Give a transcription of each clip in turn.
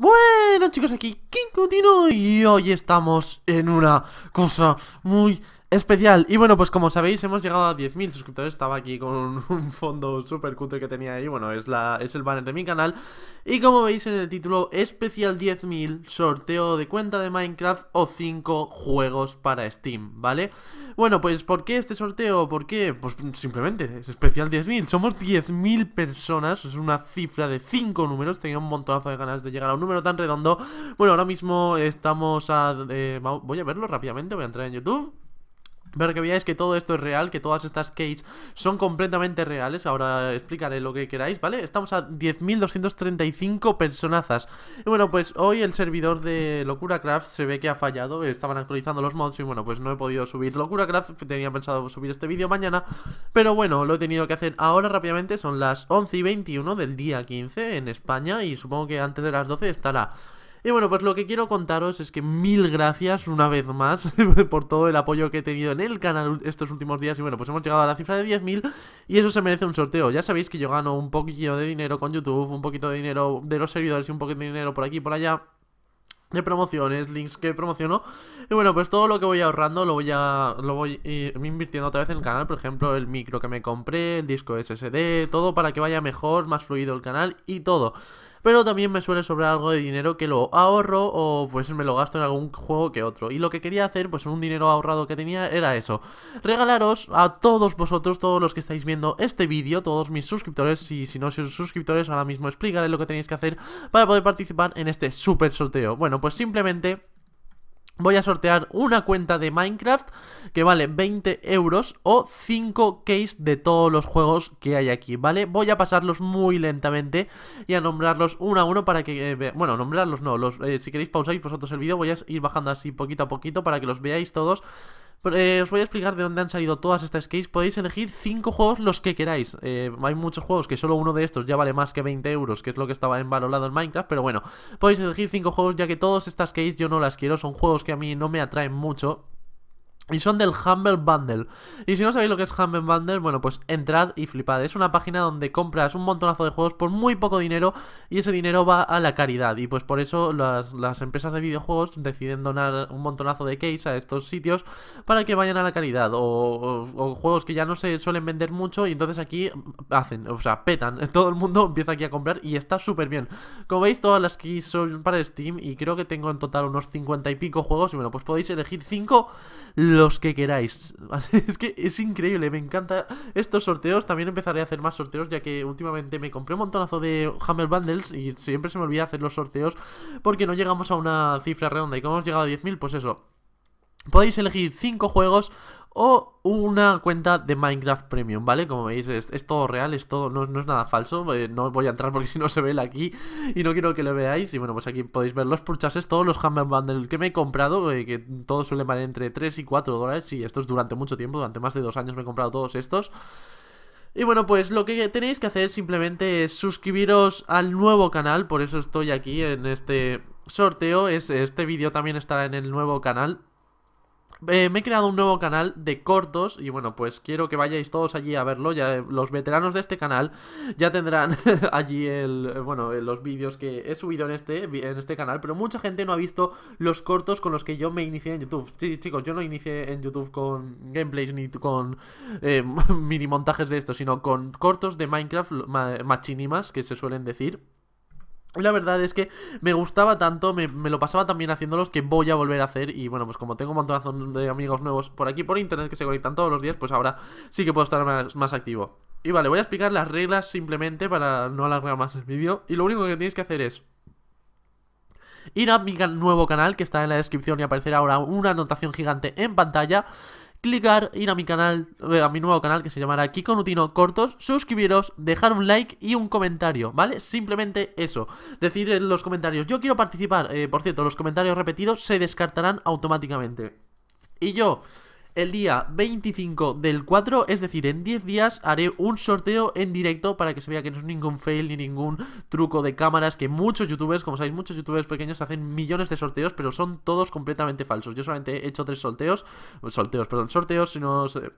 Bueno chicos, aquí King Tino y hoy estamos en una cosa muy especial. Y bueno, pues como sabéis, hemos llegado a 10.000 suscriptores. Estaba aquí con un, fondo súper cutre que tenía ahí. Bueno, es, la, es el banner de mi canal. Y como veis en el título, especial 10.000, sorteo de cuenta de Minecraft o 5 juegos para Steam, ¿vale? Bueno, pues ¿por qué este sorteo? ¿Por qué? Pues simplemente, es especial 10.000. Somos 10.000 personas, es una cifra de 5 números. Tenía un montonazo de ganas de llegar a un número tan redondo. Bueno, ahora mismo estamos a... Eh, voy a verlo rápidamente, voy a entrar en YouTube. Para que veáis que todo esto es real, que todas estas cages son completamente reales. Ahora explicaré lo que queráis, ¿vale? Estamos a 10.235 personazas. Y bueno, pues hoy el servidor de LocuraCraft se ve que ha fallado. Estaban actualizando los mods y bueno, pues no he podido subir LocuraCraft Tenía pensado subir este vídeo mañana. Pero bueno, lo he tenido que hacer ahora rápidamente. Son las 11 y 21 del día 15 en España. Y supongo que antes de las 12 estará y bueno, pues lo que quiero contaros es que mil gracias una vez más por todo el apoyo que he tenido en el canal estos últimos días. Y bueno, pues hemos llegado a la cifra de 10.000 y eso se merece un sorteo. Ya sabéis que yo gano un poquillo de dinero con YouTube, un poquito de dinero de los servidores y un poquito de dinero por aquí y por allá de promociones, links que promociono. Y bueno, pues todo lo que voy ahorrando lo voy a lo voy eh, invirtiendo otra vez en el canal, por ejemplo, el micro que me compré, el disco SSD, todo para que vaya mejor, más fluido el canal y todo pero también me suele sobrar algo de dinero que lo ahorro o pues me lo gasto en algún juego que otro. Y lo que quería hacer, pues un dinero ahorrado que tenía era eso, regalaros a todos vosotros, todos los que estáis viendo este vídeo, todos mis suscriptores y si no sois suscriptores, ahora mismo explicaré lo que tenéis que hacer para poder participar en este super sorteo. Bueno, pues simplemente Voy a sortear una cuenta de Minecraft que vale 20 euros o 5 case de todos los juegos que hay aquí, ¿vale? Voy a pasarlos muy lentamente y a nombrarlos uno a uno para que... Eh, bueno, nombrarlos no, los, eh, si queréis pausáis vosotros el vídeo voy a ir bajando así poquito a poquito para que los veáis todos eh, os voy a explicar de dónde han salido todas estas keys. Podéis elegir 5 juegos los que queráis. Eh, hay muchos juegos que solo uno de estos ya vale más que 20 euros, que es lo que estaba envalorado en Minecraft. Pero bueno, podéis elegir 5 juegos ya que todas estas keys yo no las quiero. Son juegos que a mí no me atraen mucho. Y son del Humble Bundle. Y si no sabéis lo que es Humble Bundle, bueno, pues entrad y flipad. Es una página donde compras un montonazo de juegos por muy poco dinero y ese dinero va a la caridad. Y pues por eso las, empresas de videojuegos deciden donar un montonazo de keys a estos sitios para que vayan a la caridad. O, juegos que ya no se suelen vender mucho y entonces aquí hacen, o sea, petan. Todo el mundo empieza aquí a comprar y está súper bien. Como veis, todas las keys son para Steam y creo que tengo en total unos 50 y pico juegos. Y bueno, pues podéis elegir 5 los que queráis. es que es increíble, me encanta estos sorteos. También empezaré a hacer más sorteos, ya que últimamente me compré un montonazo de Hammer Bundles y siempre se me olvida hacer los sorteos porque no llegamos a una cifra redonda. ¿Y como hemos llegado a 10.000? Pues eso podéis elegir 5 juegos o una cuenta de Minecraft Premium, ¿vale? Como veis, es, todo real, es todo, no, es nada falso. Eh, no voy a entrar porque si no se ve el aquí y no quiero que lo veáis. Y bueno, pues aquí podéis ver los purchases, todos los Hammer Bundle que me he comprado, eh, que todos suelen valer entre 3 y 4 dólares. Y esto es durante mucho tiempo, durante más de 2 años me he comprado todos estos. Y bueno, pues lo que tenéis que hacer simplemente es suscribiros al nuevo canal, por eso estoy aquí en este sorteo. Es, este vídeo también estará en el nuevo canal eh, me he creado un nuevo canal de cortos y bueno, pues quiero que vayáis todos allí a verlo. Ya eh, los veteranos de este canal ya tendrán allí el eh, bueno, los vídeos que he subido en este en este canal, pero mucha gente no ha visto los cortos con los que yo me inicié en YouTube. Sí, chicos, yo no inicié en YouTube con gameplays ni con mini montajes de esto, sino con cortos de Minecraft machinimas que se suelen decir. La verdad es que me gustaba tanto, me, lo pasaba también haciéndolos que voy a volver a hacer y bueno, pues como tengo un montonazo de amigos nuevos por aquí, por internet que se conectan todos los días, pues ahora sí que puedo estar más, más activo. Y vale, voy a explicar las reglas simplemente para no alargar más el vídeo y lo único que tenéis que hacer es ir a mi nuevo canal que está en la descripción y aparecerá ahora una anotación gigante en pantalla clicar, ir a mi canal, a mi nuevo canal que se llamará Kiko Cortos, suscribiros, dejar un like y un comentario, ¿vale? Simplemente eso, decir en los comentarios, yo quiero participar, eh, por cierto, los comentarios repetidos se descartarán automáticamente. Y yo el día 25 del 4, es decir, en 10 días haré un sorteo en directo para que se vea que no es ningún fail ni ningún truco de cámaras que muchos youtubers, como sabéis, muchos youtubers pequeños hacen millones de sorteos, pero son todos completamente falsos. Yo solamente he hecho tres sorteos, sorteos, perdón, sorteos, si no... Eh,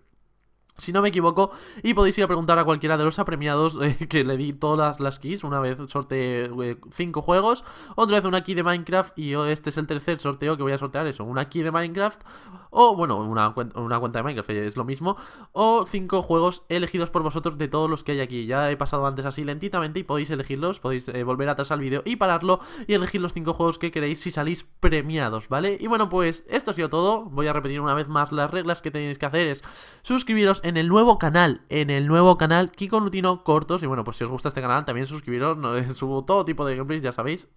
si no me equivoco, y podéis ir a preguntar a cualquiera de los apremiados eh, que le di todas las, keys. Una vez sorteé 5 eh, juegos, otra vez una key de Minecraft y este es el tercer sorteo que voy a sortear eso, una key de Minecraft o bueno, una, cuenta de Minecraft, es lo mismo, o cinco juegos elegidos por vosotros de todos los que hay aquí. Ya he pasado antes así lentitamente y podéis elegirlos, podéis eh, volver atrás al vídeo y pararlo y elegir los cinco juegos que queréis si salís premiados, ¿vale? Y bueno, pues esto ha sido todo. Voy a repetir una vez más las reglas que tenéis que hacer es suscribiros en el nuevo canal, en el nuevo canal Kiko Lutino Cortos. Y bueno, pues si os gusta este canal, también suscribiros, no, subo todo tipo de gameplays, ya sabéis,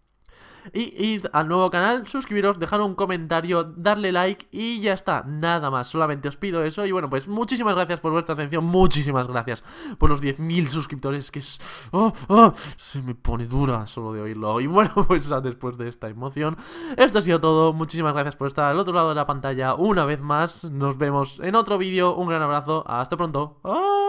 y id al nuevo canal, suscribiros, dejar un comentario, darle like y ya está, nada más, solamente os pido eso. Y bueno, pues muchísimas gracias por vuestra atención, muchísimas gracias por los 10.000 suscriptores, que es... Oh, oh, se me pone dura solo de oírlo. Y bueno, pues después de esta emoción, esto ha sido todo, muchísimas gracias por estar al otro lado de la pantalla una vez más, nos vemos en otro vídeo, un gran abrazo, hasta pronto. ¡Ah!